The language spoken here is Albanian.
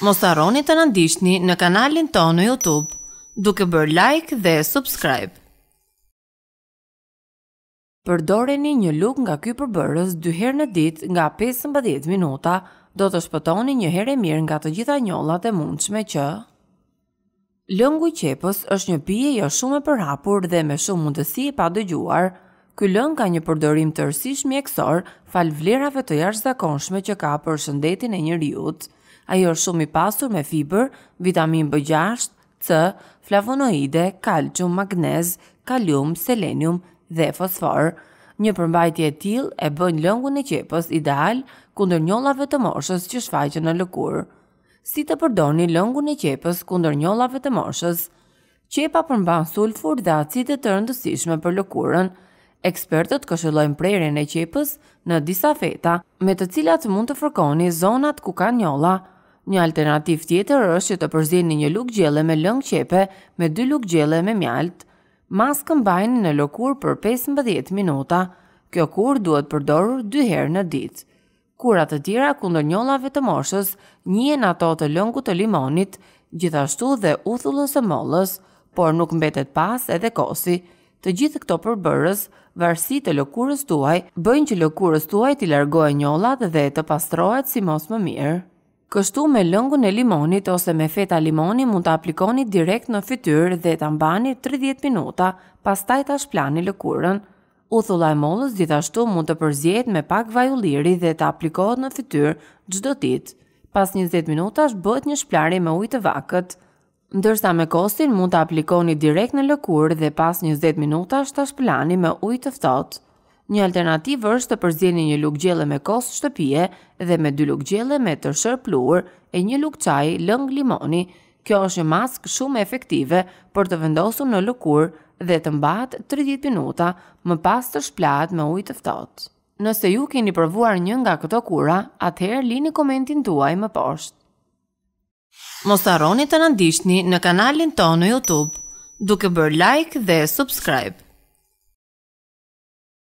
mos arroni të nëndishtni në kanalin tonë në Youtube, duke bërë like dhe subscribe. Përdore një luk nga ky përbërës dy her në dit nga 5-10 minuta, do të shpëtoni një her e mirë nga të gjitha njollat e mundshme që... Lëngu i qepës është një pije jo shumë e përhapur dhe me shumë mundësi i pa dëgjuar. Ky lëng ka një përdorim të rësish mjekësor fal vlerave të jashtë zakonshme që ka për shëndetin e një rjutë. Ajo është shumë i pasur me fiber, vitamin B6, C, flavonoide, kalcium, magnez, kalium, selenium dhe fosfor. Një përmbajtje e tillë e bën lëngun e qepës ideal kundër njollave të moshës që shfaqen në lëkurë. Si të përdorni lëngun e qepës kundër njollave të moshës? Qepa përmban sulfur dhe acide të rëndësishme për lëkurën. Ekspertët këshillojnë prerjen e qepës në disa feta, me të cilat mund të fërkoni zonat ku kanë njolla. Një alternativë tjetër është që të përzjen një luk gjele me lëng qepe me dy luk gjele me mjalt, Masë këmbajnë në lukur për 15 minuta, kjo kur duhet përdorur dy herë në ditë. Kurat të tjera kundër njollave të moshës, njën ato të lëngu të limonit, gjithashtu dhe uthullës e mollës, por nuk mbetet pas edhe kosi, të gjithë këto përbërës, varsi të lukurës tuaj, bëjnë që lukurës tuaj të largohen njollat dhe të pastrohet si mos më mirë. Kështu me lëngun e limonit ose me feta limoni mund të aplikoni direkt në fytyrë dhe të mbani 30 minuta, pas taj të lëkurën. Uthulla e mollës gjithashtu mund të përzjet me pak vajulliri dhe të aplikohet në fytyrë gjdo ditë. Pas 20 minuta është bët një shplari me ujtë vakët. Ndërsa me kostin mund të aplikoni direkt në lëkurë dhe pas 20 minuta është të shplani me ujtë ftotë. Një alternativë është të përzjeni një luk gjelle me kos shtëpije dhe me dy luk gjelle me tërshër pluar e një luk qaj lëng limoni. Kjo është një mask shumë efektive për të vendosu në lukur dhe të mbatë 30 minuta më pas të shplat me ujtë eftot. Nëse ju keni përvuar një nga këto kura, atëherë lini komentin tuaj më poshtë. Mosaroni të ndiqni në kanalin tonë në Youtube, duke bërë like dhe subscribe.